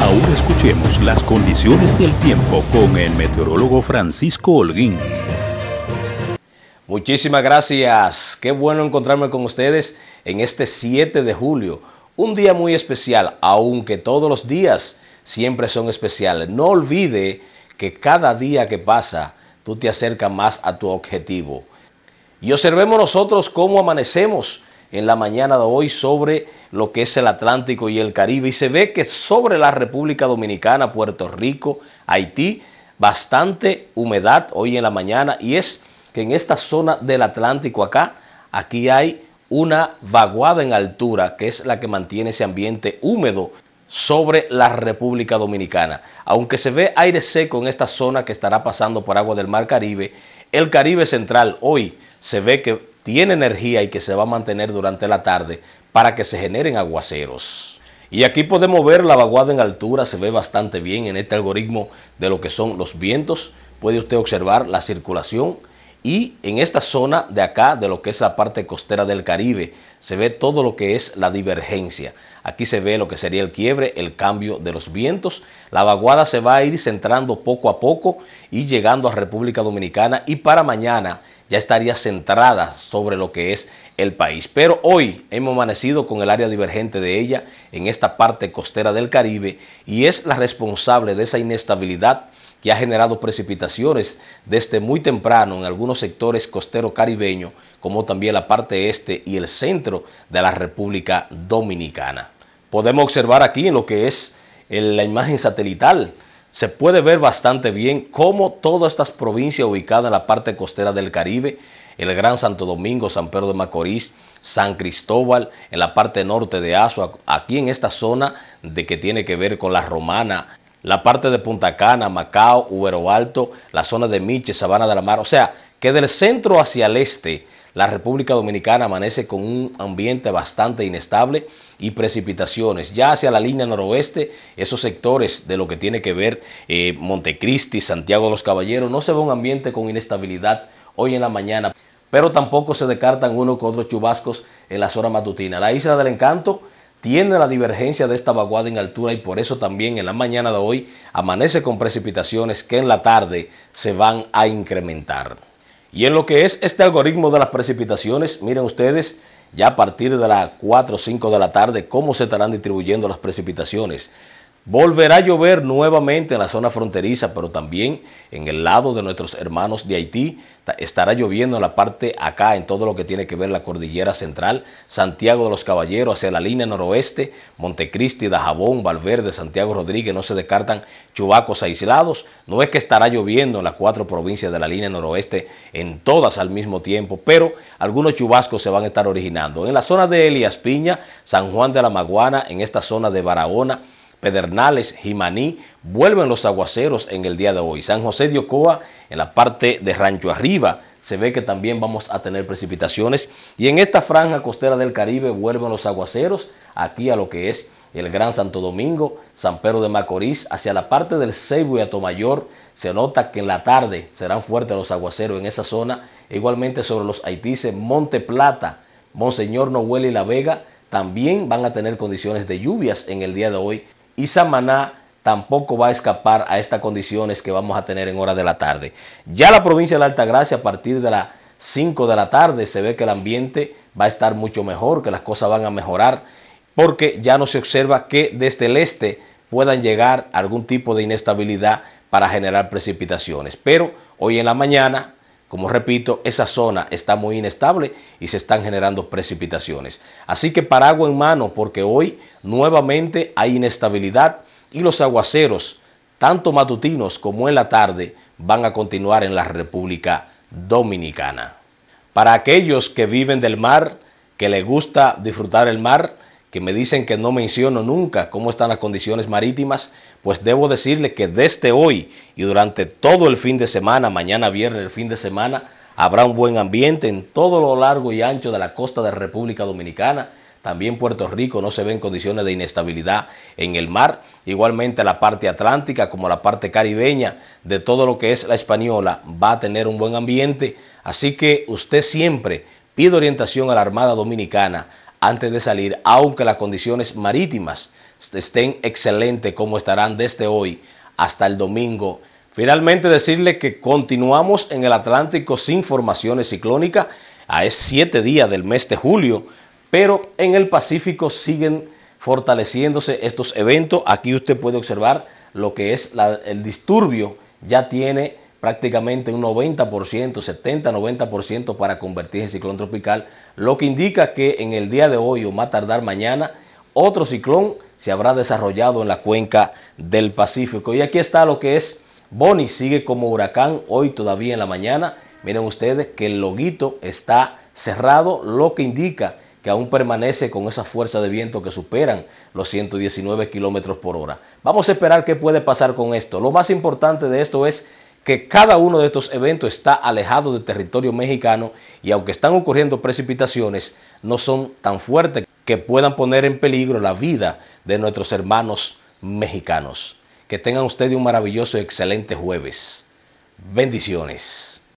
Ahora escuchemos las condiciones del tiempo con el meteorólogo Francisco Holguín. Muchísimas gracias. Qué bueno encontrarme con ustedes en este 7 de julio. Un día muy especial, aunque todos los días siempre son especiales. No olvide que cada día que pasa, tú te acercas más a tu objetivo. Y observemos nosotros cómo amanecemos en la mañana de hoy sobre lo que es el Atlántico y el Caribe y se ve que sobre la República Dominicana, Puerto Rico, Haití, bastante humedad hoy en la mañana y es que en esta zona del Atlántico acá, aquí hay una vaguada en altura que es la que mantiene ese ambiente húmedo sobre la República Dominicana. Aunque se ve aire seco en esta zona que estará pasando por agua del Mar Caribe, el Caribe Central hoy se ve que tiene energía y que se va a mantener durante la tarde para que se generen aguaceros. Y aquí podemos ver la vaguada en altura, se ve bastante bien en este algoritmo de lo que son los vientos. Puede usted observar la circulación y en esta zona de acá, de lo que es la parte costera del Caribe, se ve todo lo que es la divergencia. Aquí se ve lo que sería el quiebre, el cambio de los vientos. La vaguada se va a ir centrando poco a poco y llegando a República Dominicana y para mañana ya estaría centrada sobre lo que es el país. Pero hoy hemos amanecido con el área divergente de ella en esta parte costera del Caribe y es la responsable de esa inestabilidad que ha generado precipitaciones desde muy temprano en algunos sectores costero caribeño, como también la parte este y el centro de la República Dominicana. Podemos observar aquí en lo que es la imagen satelital se puede ver bastante bien cómo todas estas provincias ubicadas en la parte costera del Caribe, el Gran Santo Domingo, San Pedro de Macorís, San Cristóbal, en la parte norte de Azua, aquí en esta zona de que tiene que ver con la Romana, la parte de Punta Cana, Macao, Ubero Alto, la zona de Miche, Sabana de la Mar, o sea, que del centro hacia el este la República Dominicana amanece con un ambiente bastante inestable y precipitaciones. Ya hacia la línea noroeste, esos sectores de lo que tiene que ver eh, Montecristi, Santiago de los Caballeros, no se ve un ambiente con inestabilidad hoy en la mañana, pero tampoco se descartan uno con otros chubascos en la zona matutina. La isla del encanto tiene la divergencia de esta vaguada en altura y por eso también en la mañana de hoy amanece con precipitaciones que en la tarde se van a incrementar. Y en lo que es este algoritmo de las precipitaciones, miren ustedes, ya a partir de las 4 o 5 de la tarde, cómo se estarán distribuyendo las precipitaciones. Volverá a llover nuevamente en la zona fronteriza, pero también en el lado de nuestros hermanos de Haití. Estará lloviendo en la parte acá, en todo lo que tiene que ver la cordillera central, Santiago de los Caballeros, hacia la línea noroeste, Montecristi, Dajabón, Valverde, Santiago Rodríguez. No se descartan chubacos aislados. No es que estará lloviendo en las cuatro provincias de la línea noroeste, en todas al mismo tiempo, pero algunos chubascos se van a estar originando. En la zona de Elias Piña, San Juan de la Maguana, en esta zona de Barahona Pedernales, Jimaní, vuelven los aguaceros en el día de hoy. San José de Ocoa, en la parte de Rancho Arriba, se ve que también vamos a tener precipitaciones. Y en esta franja costera del Caribe vuelven los aguaceros aquí a lo que es el Gran Santo Domingo, San Pedro de Macorís, hacia la parte del Ceibo y Atomayor, se nota que en la tarde serán fuertes los aguaceros en esa zona. Igualmente sobre los haitises, Monte Plata, Monseñor Noel y La Vega, también van a tener condiciones de lluvias en el día de hoy y Samaná tampoco va a escapar a estas condiciones que vamos a tener en hora de la tarde. Ya la provincia de la Altagracia a partir de las 5 de la tarde se ve que el ambiente va a estar mucho mejor, que las cosas van a mejorar, porque ya no se observa que desde el este puedan llegar algún tipo de inestabilidad para generar precipitaciones. Pero hoy en la mañana como repito, esa zona está muy inestable y se están generando precipitaciones. Así que paraguas en mano porque hoy nuevamente hay inestabilidad y los aguaceros, tanto matutinos como en la tarde, van a continuar en la República Dominicana. Para aquellos que viven del mar, que les gusta disfrutar el mar, que me dicen que no menciono nunca cómo están las condiciones marítimas, pues debo decirle que desde hoy y durante todo el fin de semana, mañana viernes, el fin de semana, habrá un buen ambiente en todo lo largo y ancho de la costa de la República Dominicana. También Puerto Rico no se ve en condiciones de inestabilidad en el mar. Igualmente la parte atlántica como la parte caribeña de todo lo que es la española va a tener un buen ambiente. Así que usted siempre pide orientación a la Armada Dominicana antes de salir, aunque las condiciones marítimas estén excelentes como estarán desde hoy hasta el domingo. Finalmente decirle que continuamos en el Atlántico sin formaciones ciclónicas a es 7 días del mes de julio, pero en el Pacífico siguen fortaleciéndose estos eventos. Aquí usted puede observar lo que es el disturbio, ya tiene prácticamente un 90%, 70-90% para convertirse en ciclón tropical, lo que indica que en el día de hoy o más tardar mañana, otro ciclón se habrá desarrollado en la cuenca del Pacífico. Y aquí está lo que es Bonnie, sigue como huracán hoy todavía en la mañana. Miren ustedes que el loguito está cerrado, lo que indica que aún permanece con esa fuerza de viento que superan los 119 kilómetros por hora. Vamos a esperar qué puede pasar con esto. Lo más importante de esto es que cada uno de estos eventos está alejado del territorio mexicano y aunque están ocurriendo precipitaciones, no son tan fuertes que puedan poner en peligro la vida de nuestros hermanos mexicanos. Que tengan ustedes un maravilloso y excelente jueves. Bendiciones.